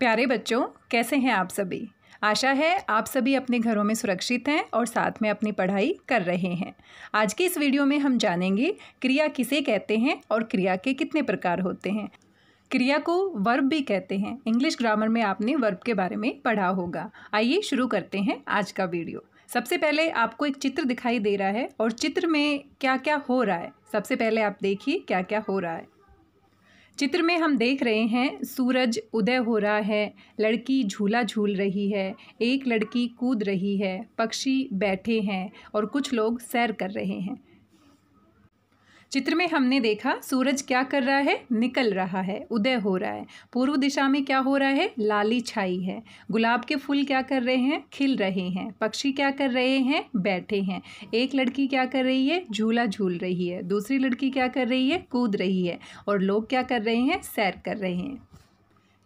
प्यारे बच्चों कैसे हैं आप सभी आशा है आप सभी अपने घरों में सुरक्षित हैं और साथ में अपनी पढ़ाई कर रहे हैं आज की इस वीडियो में हम जानेंगे क्रिया किसे कहते हैं और क्रिया के कितने प्रकार होते हैं क्रिया को वर्ब भी कहते हैं इंग्लिश ग्रामर में आपने वर्ब के बारे में पढ़ा होगा आइए शुरू करते हैं आज का वीडियो सबसे पहले आपको एक चित्र दिखाई दे रहा है और चित्र में क्या क्या हो रहा है सबसे पहले आप देखिए क्या क्या हो रहा है चित्र में हम देख रहे हैं सूरज उदय हो रहा है लड़की झूला झूल रही है एक लड़की कूद रही है पक्षी बैठे हैं और कुछ लोग सैर कर रहे हैं चित्र में हमने देखा सूरज क्या कर रहा है निकल रहा है उदय हो रहा है पूर्व दिशा में क्या हो रहा है लाली छाई है गुलाब के फूल क्या कर रहे हैं खिल रहे हैं पक्षी क्या कर रहे हैं बैठे हैं एक लड़की क्या कर रही है झूला झूल रही है दूसरी लड़की क्या कर रही है कूद रही है और लोग क्या कर रहे हैं सैर कर रहे हैं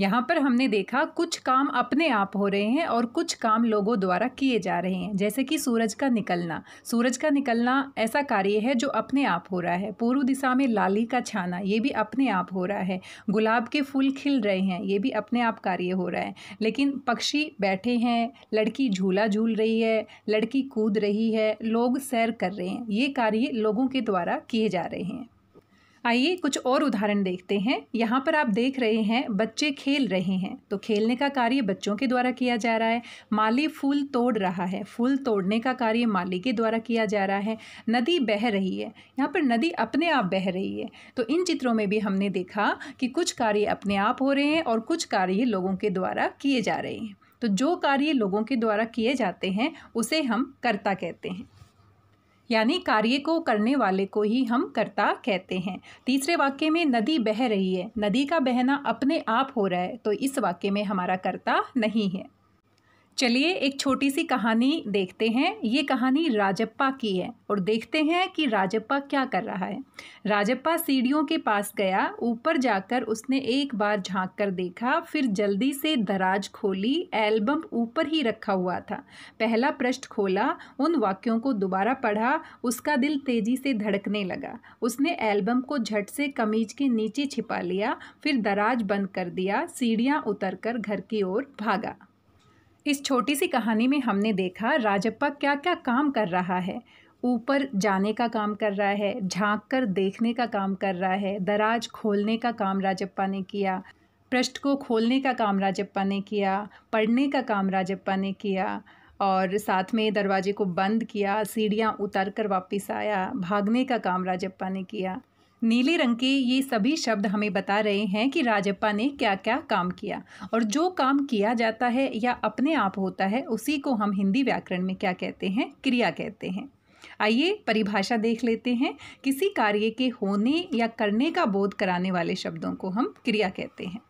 यहाँ पर हमने देखा कुछ काम अपने आप हो रहे हैं और कुछ काम लोगों द्वारा किए जा रहे हैं जैसे कि सूरज का निकलना सूरज का निकलना ऐसा कार्य है जो अपने आप हो रहा है पूर्व दिशा में लाली का छाना ये भी अपने आप हो रहा है गुलाब के फूल खिल रहे हैं ये भी अपने आप कार्य हो रहा है लेकिन पक्षी बैठे हैं लड़की झूला झूल रही है लड़की कूद रही है लोग सैर कर रहे हैं ये कार्य लोगों के द्वारा किए जा रहे हैं आइए कुछ और उदाहरण देखते हैं यहाँ पर आप देख रहे हैं बच्चे खेल रहे हैं तो खेलने का कार्य बच्चों के द्वारा किया जा रहा है माली फूल तोड़ रहा है फूल तोड़ने का कार्य माली के द्वारा किया जा रहा है नदी बह रही है यहाँ पर नदी अपने आप बह रही है तो इन चित्रों में भी हमने देखा कि कुछ कार्य अपने आप हो रहे हैं और कुछ कार्य लोगों के द्वारा किए जा रहे हैं तो जो कार्य लोगों के द्वारा किए जाते हैं उसे हम कर्ता कहते हैं यानी कार्य को करने वाले को ही हम कर्ता कहते हैं तीसरे वाक्य में नदी बह रही है नदी का बहना अपने आप हो रहा है तो इस वाक्य में हमारा कर्ता नहीं है चलिए एक छोटी सी कहानी देखते हैं ये कहानी राजप्पा की है और देखते हैं कि राजप्पा क्या कर रहा है राजप्पा सीढ़ियों के पास गया ऊपर जाकर उसने एक बार झांक कर देखा फिर जल्दी से दराज खोली एल्बम ऊपर ही रखा हुआ था पहला पृष्ठ खोला उन वाक्यों को दोबारा पढ़ा उसका दिल तेज़ी से धड़कने लगा उसने एल्बम को झट से कमीज के नीचे छिपा लिया फिर दराज बंद कर दिया सीढ़ियाँ उतर कर घर की ओर भागा इस छोटी सी कहानी में हमने देखा राजप्पा क्या क्या काम कर रहा है ऊपर जाने का काम कर रहा है झांक कर देखने का काम कर रहा है दराज खोलने का काम राजप्पा ने किया पृष्ठ को खोलने का काम राजप्पा ने किया पढ़ने का काम राजप्पा ने किया और साथ में दरवाजे को बंद किया सीढ़ियाँ उतर कर वापस आया भागने का काम राजप्पा ने किया नीले रंग के ये सभी शब्द हमें बता रहे हैं कि राजप्पा ने क्या क्या काम किया और जो काम किया जाता है या अपने आप होता है उसी को हम हिंदी व्याकरण में क्या कहते हैं क्रिया कहते हैं आइए परिभाषा देख लेते हैं किसी कार्य के होने या करने का बोध कराने वाले शब्दों को हम क्रिया कहते हैं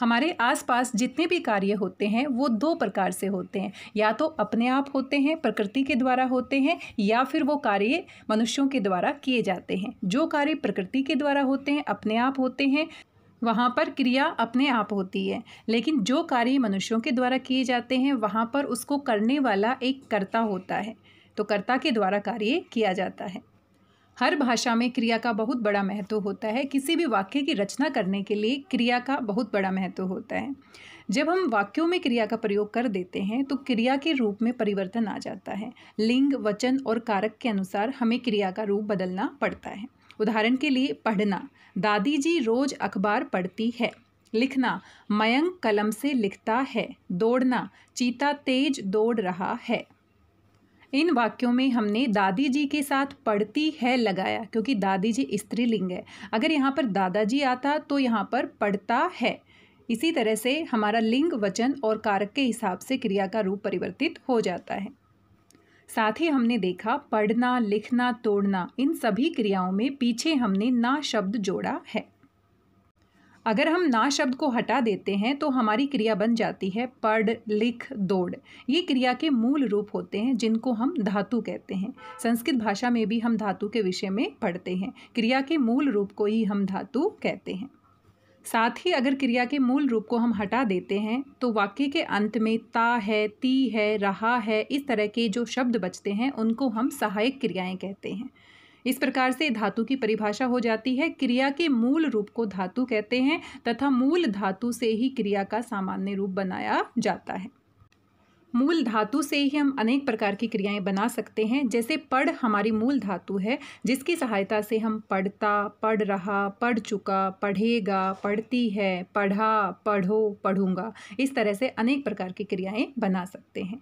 हमारे आसपास जितने भी कार्य होते हैं वो दो प्रकार से होते हैं या तो अपने आप होते हैं प्रकृति के द्वारा होते हैं या फिर वो कार्य मनुष्यों के द्वारा किए जाते हैं जो कार्य प्रकृति के द्वारा होते हैं अपने आप होते हैं वहाँ पर क्रिया अपने आप होती है लेकिन जो कार्य मनुष्यों के द्वारा किए जाते हैं वहाँ पर उसको करने वाला एक कर्ता होता है तो कर्ता के द्वारा कार्य किया जाता है हर भाषा में क्रिया का बहुत बड़ा महत्व होता है किसी भी वाक्य की रचना करने के लिए क्रिया का बहुत बड़ा महत्व होता है जब हम वाक्यों में क्रिया का प्रयोग कर देते हैं तो क्रिया के रूप में परिवर्तन आ जाता है लिंग वचन और कारक के अनुसार हमें क्रिया का रूप बदलना पड़ता है उदाहरण के लिए पढ़ना दादी जी रोज अखबार पढ़ती है लिखना मयंक कलम से लिखता है दौड़ना चीता तेज दौड़ रहा है इन वाक्यों में हमने दादी जी के साथ पढ़ती है लगाया क्योंकि दादी जी स्त्रीलिंग है अगर यहाँ पर दादाजी आता तो यहाँ पर पढ़ता है इसी तरह से हमारा लिंग वचन और कारक के हिसाब से क्रिया का रूप परिवर्तित हो जाता है साथ ही हमने देखा पढ़ना लिखना तोड़ना इन सभी क्रियाओं में पीछे हमने ना शब्द जोड़ा है अगर हम ना शब्द को हटा देते हैं तो हमारी क्रिया बन जाती है पढ़ लिख दौड़ ये क्रिया के मूल रूप होते हैं जिनको हम धातु कहते हैं संस्कृत भाषा में भी हम धातु के विषय में पढ़ते हैं क्रिया के मूल रूप को ही हम धातु कहते हैं साथ ही अगर क्रिया के मूल रूप को हम हटा देते हैं तो वाक्य के अंत में ता है ती है रहा है इस तरह के जो शब्द बचते हैं उनको हम सहायक क्रियाएं कहते हैं इस प्रकार से धातु की परिभाषा हो जाती है क्रिया के मूल रूप को धातु कहते हैं तथा मूल धातु से ही क्रिया का सामान्य रूप बनाया जाता है मूल धातु से ही हम अनेक प्रकार की क्रियाएं बना सकते हैं जैसे पढ़ हमारी मूल धातु है जिसकी सहायता से हम पढ़ता पढ़ रहा पढ़ चुका पढ़ेगा पढ़ती है पढ़ा पढ़ो पढ़ूंगा इस तरह से अनेक प्रकार की क्रियाएं बना सकते हैं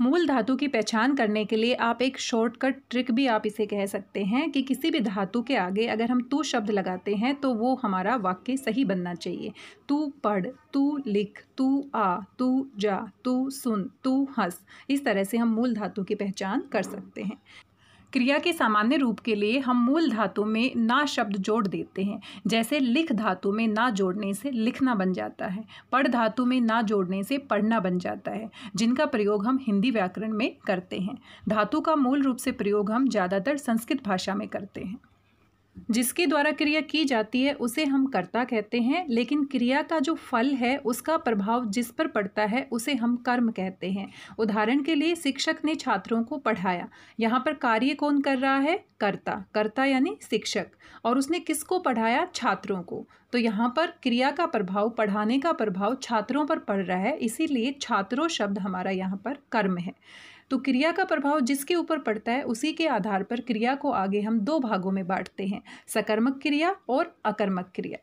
मूल धातु की पहचान करने के लिए आप एक शॉर्टकट ट्रिक भी आप इसे कह सकते हैं कि किसी भी धातु के आगे अगर हम तू शब्द लगाते हैं तो वो हमारा वाक्य सही बनना चाहिए तू पढ़ तू लिख तू आ तू जा तू सुन तू हंस इस तरह से हम मूल धातु की पहचान कर सकते हैं क्रिया के सामान्य रूप के लिए हम मूल धातु में ना शब्द जोड़ देते हैं जैसे लिख धातु में ना जोड़ने से लिखना बन जाता है पढ़ धातु में ना जोड़ने से पढ़ना बन जाता है जिनका प्रयोग हम हिंदी व्याकरण में करते हैं धातु का मूल रूप से प्रयोग हम ज़्यादातर संस्कृत भाषा में करते हैं जिसके द्वारा क्रिया की जाती है उसे हम कर्ता कहते हैं लेकिन क्रिया का जो फल है उसका प्रभाव जिस पर पड़ता है उसे हम कर्म कहते हैं उदाहरण के लिए शिक्षक ने छात्रों को पढ़ाया यहाँ पर कार्य कौन कर रहा है कर्ता कर्ता यानी शिक्षक और उसने किसको पढ़ाया छात्रों को तो यहाँ पर क्रिया का प्रभाव पढ़ाने का प्रभाव छात्रों पर पड़ रहा है इसीलिए छात्रों शब्द हमारा यहाँ पर कर्म है तो क्रिया का प्रभाव जिसके ऊपर पड़ता है उसी के आधार पर क्रिया को आगे हम दो भागों में बांटते हैं सकर्मक क्रिया और अकर्मक क्रिया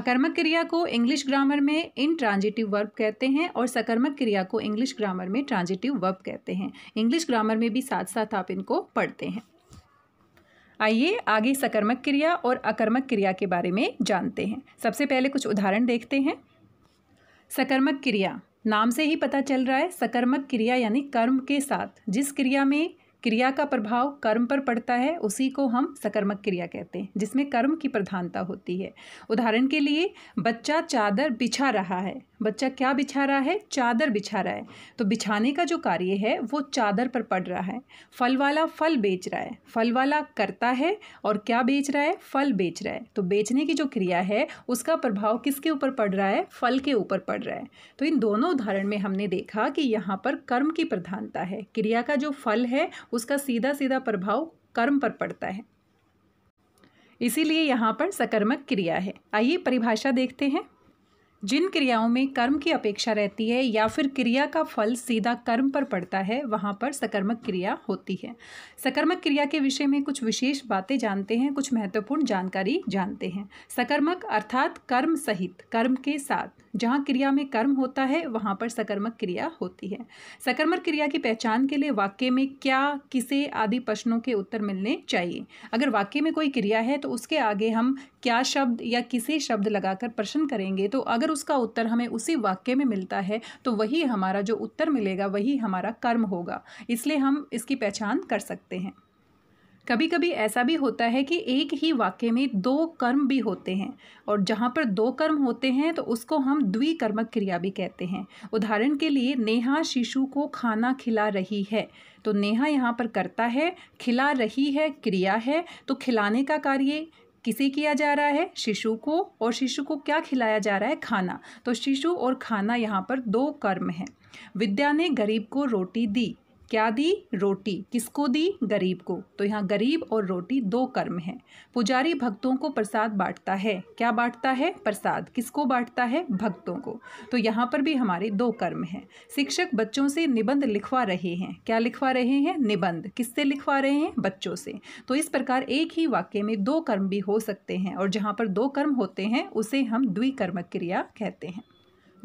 अकर्मक क्रिया को इंग्लिश ग्रामर में इन ट्रांजिटिव वर्ब कहते हैं और सकर्मक क्रिया को इंग्लिश ग्रामर में ट्रांजिटिव वर्ब कहते हैं इंग्लिश ग्रामर में भी साथ साथ आप इनको पढ़ते हैं आइए आगे सकर्मक क्रिया और अकर्मक क्रिया के बारे में जानते हैं सबसे पहले कुछ उदाहरण देखते हैं सकर्मक क्रिया नाम से ही पता चल रहा है सकर्मक क्रिया यानी कर्म के साथ जिस क्रिया में क्रिया का प्रभाव कर्म पर पड़ता है उसी को हम सकर्मक क्रिया कहते हैं जिसमें कर्म की प्रधानता होती है उदाहरण के लिए बच्चा चादर बिछा रहा है बच्चा क्या बिछा रहा है चादर बिछा रहा है तो बिछाने का जो कार्य है वो चादर पर पड़ रहा है फल वाला फल बेच रहा है फल वाला करता है और क्या बेच रहा है फल बेच रहा है तो बेचने की जो क्रिया है उसका प्रभाव किसके ऊपर पड़ रहा है फल के ऊपर पड़ रहा है तो इन दोनों उदाहरण में हमने देखा कि यहाँ पर कर्म की प्रधानता है क्रिया का जो फल है उसका सीधा सीधा प्रभाव कर्म पर पड़ता है इसीलिए यहाँ पर सकर्मक क्रिया है आइए परिभाषा देखते हैं जिन क्रियाओं में कर्म की अपेक्षा रहती है या फिर क्रिया का फल सीधा कर्म पर पड़ता है वहाँ पर सकर्मक क्रिया होती है सकर्मक क्रिया के विषय में कुछ विशेष बातें जानते हैं कुछ महत्वपूर्ण जानकारी जानते हैं सकर्मक अर्थात कर्म सहित कर्म के साथ जहाँ क्रिया में कर्म होता है वहाँ पर सकर्मक क्रिया होती है सकर्मक क्रिया की पहचान के लिए वाक्य में क्या किसे आदि प्रश्नों के उत्तर मिलने चाहिए अगर वाक्य में कोई क्रिया है तो उसके आगे हम क्या शब्द या किसे शब्द लगाकर प्रश्न करेंगे तो अगर उसका उत्तर हमें उसी वाक्य में मिलता है तो वही हमारा जो उत्तर मिलेगा वही हमारा कर्म होगा इसलिए हम इसकी पहचान कर सकते हैं कभी कभी ऐसा भी होता है कि एक ही वाक्य में दो कर्म भी होते हैं और जहाँ पर दो कर्म होते हैं तो उसको हम द्विकर्मक क्रिया भी कहते हैं उदाहरण के लिए नेहा शिशु को खाना खिला रही है तो नेहा यहाँ पर करता है खिला रही है क्रिया है तो खिलाने का कार्य किसे किया जा रहा है शिशु को और शिशु को क्या खिलाया जा रहा है खाना तो शिशु और खाना यहाँ पर दो कर्म हैं विद्या ने गरीब को रोटी दी क्या दी रोटी किसको दी गरीब को तो यहाँ गरीब और रोटी दो कर्म हैं पुजारी भक्तों को प्रसाद बांटता है क्या बांटता है प्रसाद किसको बांटता है भक्तों को तो यहाँ पर भी हमारे दो कर्म हैं शिक्षक बच्चों से निबंध लिखवा रहे हैं क्या लिखवा रहे हैं निबंध किससे लिखवा रहे हैं बच्चों से तो इस प्रकार एक ही वाक्य में दो कर्म भी हो सकते हैं और जहाँ पर दो कर्म होते हैं उसे हम द्विकर्म क्रिया कहते हैं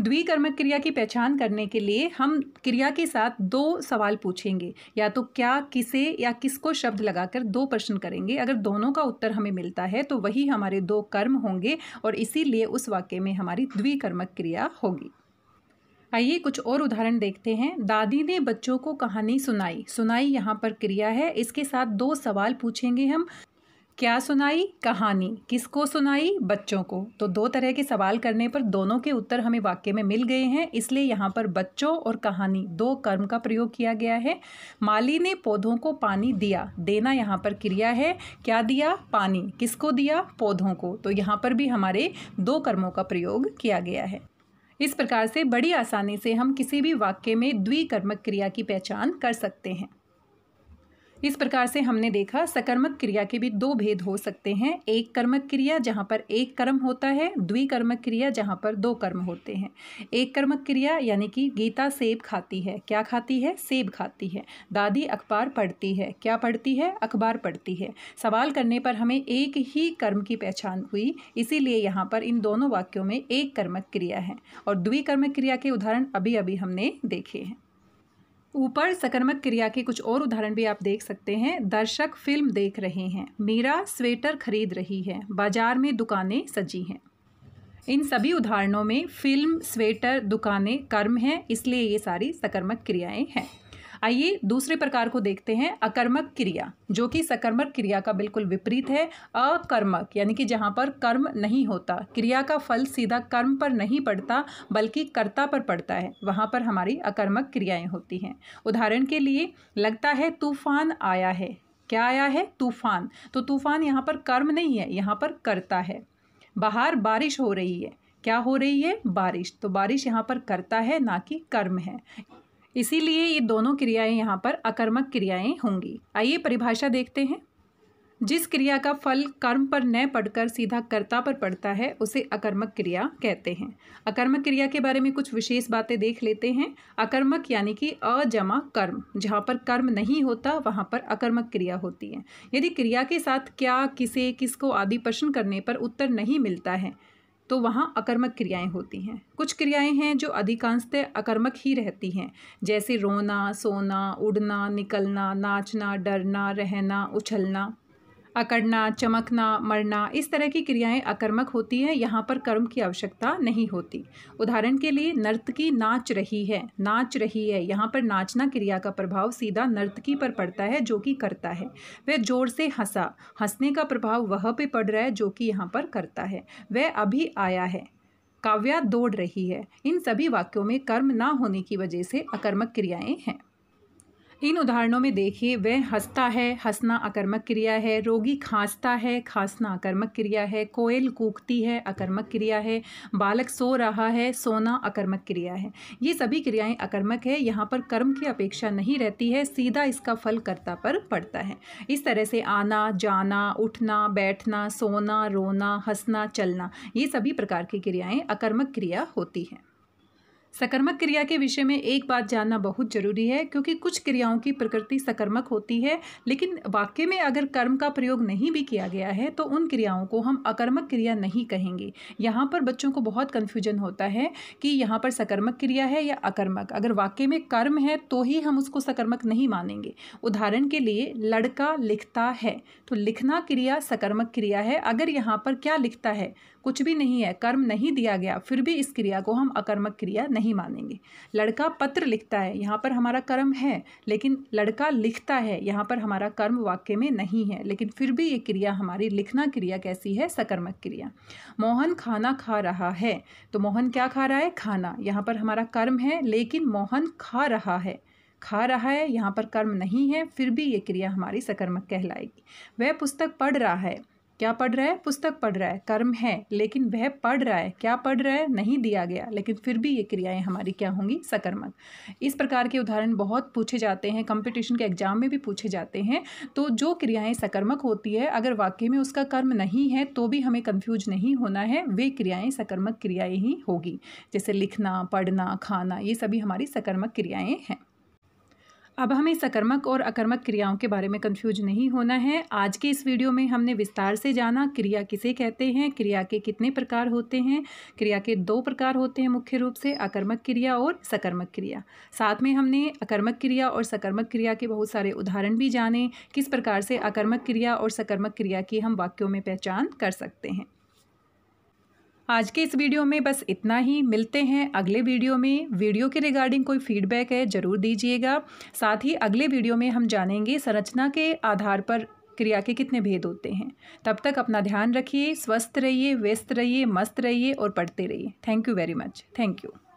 द्विकर्मक क्रिया की पहचान करने के लिए हम क्रिया के साथ दो सवाल पूछेंगे या तो क्या किसे या किसको शब्द लगाकर दो प्रश्न करेंगे अगर दोनों का उत्तर हमें मिलता है तो वही हमारे दो कर्म होंगे और इसीलिए उस वाक्य में हमारी द्विकर्मक क्रिया होगी आइए कुछ और उदाहरण देखते हैं दादी ने बच्चों को कहानी सुनाई सुनाई यहाँ पर क्रिया है इसके साथ दो सवाल पूछेंगे हम क्या सुनाई कहानी किसको सुनाई बच्चों को तो दो तरह के सवाल करने पर दोनों के उत्तर हमें वाक्य में मिल गए हैं इसलिए यहाँ पर बच्चों और कहानी दो कर्म का प्रयोग किया गया है माली ने पौधों को पानी दिया देना यहाँ पर क्रिया है क्या दिया पानी किसको दिया पौधों को तो यहाँ पर भी हमारे दो कर्मों का प्रयोग किया गया है इस प्रकार से बड़ी आसानी से हम किसी भी वाक्य में द्विकर्मक क्रिया की पहचान कर सकते हैं इस प्रकार से हमने देखा सकर्मक क्रिया के भी दो भेद हो सकते हैं एक कर्मक क्रिया जहाँ पर एक कर्म होता है द्विकर्मक क्रिया जहाँ पर दो कर्म होते हैं एक कर्मक क्रिया यानी कि गीता सेब खाती है क्या खाती है सेब खाती है दादी अखबार पढ़ती है क्या पढ़ती है अखबार पढ़ती है सवाल करने पर हमें एक ही कर्म की पहचान हुई इसीलिए यहाँ पर इन दोनों वाक्यों में एक कर्मक क्रिया है और द्विकर्मक क्रिया के उदाहरण अभी अभी हमने देखे हैं ऊपर सकर्मक क्रिया के कुछ और उदाहरण भी आप देख सकते हैं दर्शक फिल्म देख रहे हैं मीरा स्वेटर खरीद रही है बाजार में दुकानें सजी हैं इन सभी उदाहरणों में फिल्म स्वेटर दुकानें कर्म हैं इसलिए ये सारी सकर्मक क्रियाएं हैं आइए दूसरे प्रकार को देखते हैं अकर्मक क्रिया जो कि सकर्मक क्रिया का बिल्कुल विपरीत है अकर्मक यानी कि जहाँ पर कर्म नहीं होता क्रिया का फल सीधा कर्म पर नहीं पड़ता बल्कि कर्ता पर पड़ता है वहाँ पर हमारी अकर्मक क्रियाएँ होती हैं उदाहरण के लिए लगता है तूफान आया है क्या आया है तूफान तो तूफान यहाँ पर कर्म नहीं है यहाँ पर कर्ता है बाहर बारिश हो रही है क्या हो रही है बारिश तो बारिश यहाँ पर करता है ना कि कर्म है इसीलिए ये दोनों क्रियाएं यहाँ पर अकर्मक क्रियाएं होंगी आइए परिभाषा देखते हैं जिस क्रिया का फल कर्म पर न पड़कर सीधा कर्ता पर पड़ता है उसे अकर्मक क्रिया कहते हैं अकर्मक क्रिया के बारे में कुछ विशेष बातें देख लेते हैं अकर्मक यानी कि अजमा कर्म जहाँ पर कर्म नहीं होता वहाँ पर अकर्मक क्रिया होती है यदि क्रिया के साथ क्या किसे किसको आदि प्रश्न करने पर उत्तर नहीं मिलता है तो वहाँ अकर्मक क्रियाएं होती हैं कुछ क्रियाएं हैं जो अधिकांशतः अकर्मक ही रहती हैं जैसे रोना सोना उड़ना निकलना नाचना डरना रहना उछलना अकड़ना चमकना मरना इस तरह की क्रियाएं अकर्मक होती हैं यहाँ पर कर्म की आवश्यकता नहीं होती उदाहरण के लिए नर्तकी नाच रही है नाच रही है यहाँ पर नाचना क्रिया का प्रभाव सीधा नर्तकी पर पड़ता है जो कि करता है वह जोर से हंसा हंसने का प्रभाव वह पे पड़ रहा है जो कि यहाँ पर करता है वह अभी आया है काव्या दौड़ रही है इन सभी वाक्यों में कर्म ना होने की वजह से अकर्मक क्रियाएँ हैं इन उदाहरणों में देखिए वह हंसता है हंसना अकर्मक क्रिया है रोगी खांसता है खांसना अकर्मक क्रिया है कोयल कूकती है अकर्मक क्रिया है बालक सो रहा है सोना अकर्मक क्रिया है ये सभी क्रियाएं अकर्मक है यहाँ पर कर्म की अपेक्षा नहीं रहती है सीधा इसका फल कर्ता पर पड़ता है इस तरह से आना जाना उठना बैठना सोना रोना हंसना चलना ये सभी प्रकार की क्रियाएँ अकर्मक क्रिया होती हैं सकर्मक क्रिया के विषय में एक बात जानना बहुत जरूरी है क्योंकि कुछ क्रियाओं की प्रकृति सकर्मक होती है लेकिन वाक्य में अगर कर्म का प्रयोग नहीं भी किया गया है तो उन क्रियाओं को हम अकर्मक क्रिया नहीं कहेंगे यहाँ पर बच्चों को बहुत कन्फ्यूजन होता है कि यहाँ पर सकर्मक क्रिया है या अकर्मक अगर वाक्य में कर्म है तो ही हम उसको सकर्मक नहीं मानेंगे उदाहरण के लिए लड़का लिखता है तो लिखना क्रिया सकर्मक क्रिया है अगर यहाँ पर क्या लिखता है कुछ भी नहीं है कर्म नहीं दिया गया फिर भी इस क्रिया को हम अकर्मक क्रिया नहीं मानेंगे लड़का पत्र लिखता है यहाँ पर हमारा कर्म है लेकिन लड़का लिखता है यहाँ पर हमारा कर्म वाक्य में नहीं है लेकिन फिर भी ये क्रिया हमारी लिखना क्रिया कैसी है सकर्मक क्रिया मोहन खाना खा रहा है तो मोहन क्या खा रहा है खाना यहाँ पर हमारा कर्म है लेकिन मोहन खा रहा है खा रहा है यहाँ पर कर्म नहीं है फिर भी ये क्रिया हमारी सकर्मक कहलाएगी वह पुस्तक पढ़ रहा है क्या पढ़ रहा है पुस्तक पढ़ रहा है कर्म है लेकिन वह पढ़ रहा है क्या पढ़ रहा है नहीं दिया गया लेकिन फिर भी ये क्रियाएं हमारी क्या होंगी सकर्मक इस प्रकार के उदाहरण बहुत पूछे जाते हैं कंपटीशन के एग्जाम में भी पूछे जाते हैं तो जो क्रियाएं सकर्मक होती है अगर वाक्य में उसका कर्म नहीं है तो भी हमें कन्फ्यूज नहीं होना है वे क्रियाएँ सकर्मक क्रियाएँ ही होगी जैसे लिखना पढ़ना खाना ये सभी हमारी सकर्मक क्रियाएँ हैं अब हमें सकर्मक और अकर्मक क्रियाओं के बारे में कंफ्यूज नहीं होना है आज के इस वीडियो में हमने विस्तार से जाना क्रिया किसे कहते हैं क्रिया के कितने प्रकार होते हैं क्रिया के दो प्रकार होते हैं मुख्य रूप से अकर्मक क्रिया और सकर्मक क्रिया साथ में हमने अकर्मक क्रिया और सकर्मक क्रिया के बहुत सारे उदाहरण भी जाने किस प्रकार से अकर्मक क्रिया और सकर्मक क्रिया की हम वाक्यों में पहचान कर सकते हैं आज के इस वीडियो में बस इतना ही मिलते हैं अगले वीडियो में वीडियो के रिगार्डिंग कोई फीडबैक है ज़रूर दीजिएगा साथ ही अगले वीडियो में हम जानेंगे संरचना के आधार पर क्रिया के कितने भेद होते हैं तब तक अपना ध्यान रखिए स्वस्थ रहिए व्यस्त रहिए मस्त रहिए और पढ़ते रहिए thank you very much thank you